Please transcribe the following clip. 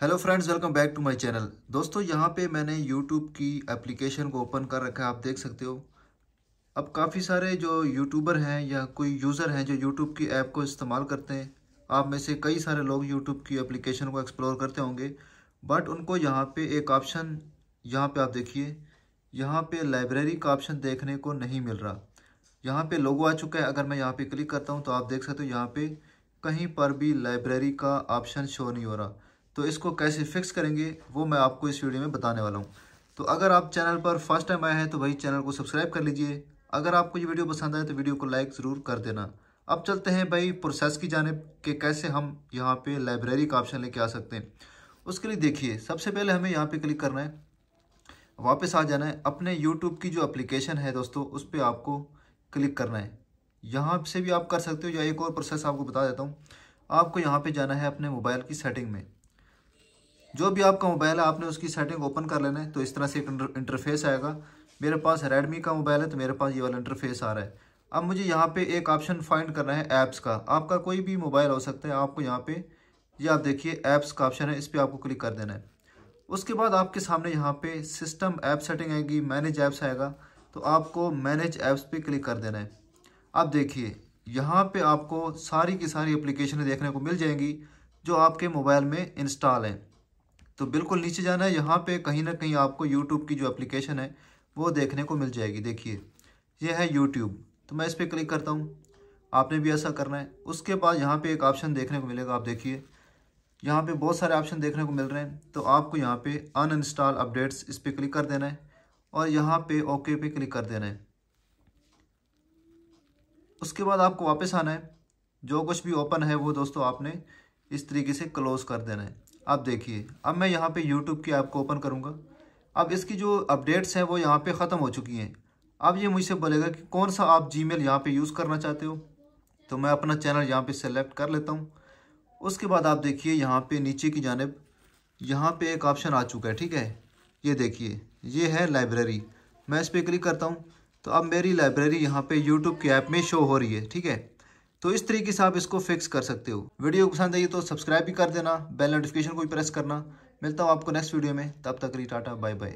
hello friends welcome back to my channel दोस्तों यहाँ पे मैंने यूट्यूब की एप्लीकेशन को ओपन कर रखा है आप देख सकते हो अब काफ़ी सारे जो यूट्यूबर हैं या कोई यूज़र हैं जो यूट्यूब की ऐप को इस्तेमाल करते हैं आप में से कई सारे लोग यूट्यूब की एप्लीकेशन को एक्सप्लोर करते होंगे बट उनको यहाँ पर एक ऑप्शन यहाँ पर आप देखिए यहाँ पर लाइब्रेरी का ऑप्शन देखने को नहीं मिल रहा यहाँ पर लोगो आ चुका है अगर मैं यहाँ पर क्लिक करता हूँ तो आप देख सकते हो यहाँ पर कहीं पर भी लाइब्रेरी का ऑप्शन शो नहीं हो रहा तो इसको कैसे फिक्स करेंगे वो मैं आपको इस वीडियो में बताने वाला हूँ तो अगर आप चैनल पर फर्स्ट टाइम आए हैं तो भाई चैनल को सब्सक्राइब कर लीजिए अगर आपको ये वीडियो पसंद आए तो वीडियो को लाइक ज़रूर कर देना अब चलते हैं भाई प्रोसेस की जानब के कैसे हम यहाँ पे लाइब्रेरी का ऑप्शन लेके आ सकते हैं उसके लिए देखिए सबसे पहले हमें यहाँ पे क्लिक करना है वापस आ जाना है अपने YouTube की जो एप्लीकेशन है दोस्तों उस पर आपको क्लिक करना है यहाँ से भी आप कर सकते हो या एक और प्रोसेस आपको बता देता हूँ आपको यहाँ पर जाना है अपने मोबाइल की सेटिंग में जो भी आपका मोबाइल है आपने उसकी सेटिंग ओपन कर लेना है तो इस तरह से एक इंटरफेस आएगा मेरे पास रेडमी का मोबाइल है तो मेरे पास ये वाला इंटरफेस आ रहा है अब मुझे यहाँ पे एक ऑप्शन फाइंड करना है ऐप्स का आपका कोई भी मोबाइल हो सकता है आपको यहाँ पे ये आप देखिए ऐप्स का ऑप्शन है इस पर आपको क्लिक कर देना है उसके बाद आपके सामने यहाँ पे सिस्टम ऐप सेटिंग आएगी मैनेज ऐप्स आएगा तो आपको मैनेज ऐप्स पे क्लिक कर देना है अब देखिए यहाँ पे आपको सारी की सारी एप्लीकेशन देखने को मिल जाएंगी जो आपके मोबाइल में इंस्टॉल हैं तो बिल्कुल नीचे जाना है यहाँ पे कहीं ना कहीं आपको यूट्यूब की जो एप्लीकेशन है वो देखने को मिल जाएगी देखिए ये है यूट्यूब तो मैं इस पर क्लिक करता हूँ आपने भी ऐसा करना है उसके बाद यहाँ पे एक ऑप्शन देखने को मिलेगा आप देखिए यहाँ पे बहुत सारे ऑप्शन देखने को मिल रहे हैं तो आपको यहाँ पे अनइंस्टॉल अपडेट्स इस पर क्लिक कर देना है और यहाँ पे ओके पे क्लिक कर देना है उसके बाद आपको वापस आना है जो कुछ भी ओपन है वो दोस्तों आपने इस तरीके से क्लोज़ कर देना है अब देखिए अब मैं यहाँ पे यूट्यूब की ऐप को ओपन करूँगा अब इसकी जो अपडेट्स हैं वो यहाँ पे ख़त्म हो चुकी हैं अब ये मुझसे बोलेगा कि कौन सा आप जी मेल यहाँ पर यूज़ करना चाहते हो तो मैं अपना चैनल यहाँ पर सेलेक्ट कर लेता हूँ उसके बाद आप देखिए यहाँ पर नीचे की जानब यहाँ पर एक ऑप्शन आ चुका है ठीक है ये देखिए ये है लाइब्रेरी मैं इस पर क्लिक करता हूँ तो अब मेरी लाइब्रेरी यहाँ पर यूट्यूब की ऐप में शो हो रही है ठीक है तो इस तरीके से आप इसको फिक्स कर सकते हो वीडियो पसंद आई तो सब्सक्राइब भी कर देना बेल नोटिफिकेशन को भी प्रेस करना मिलता हूँ आपको नेक्स्ट वीडियो में तब तक रही टाटा बाय बाय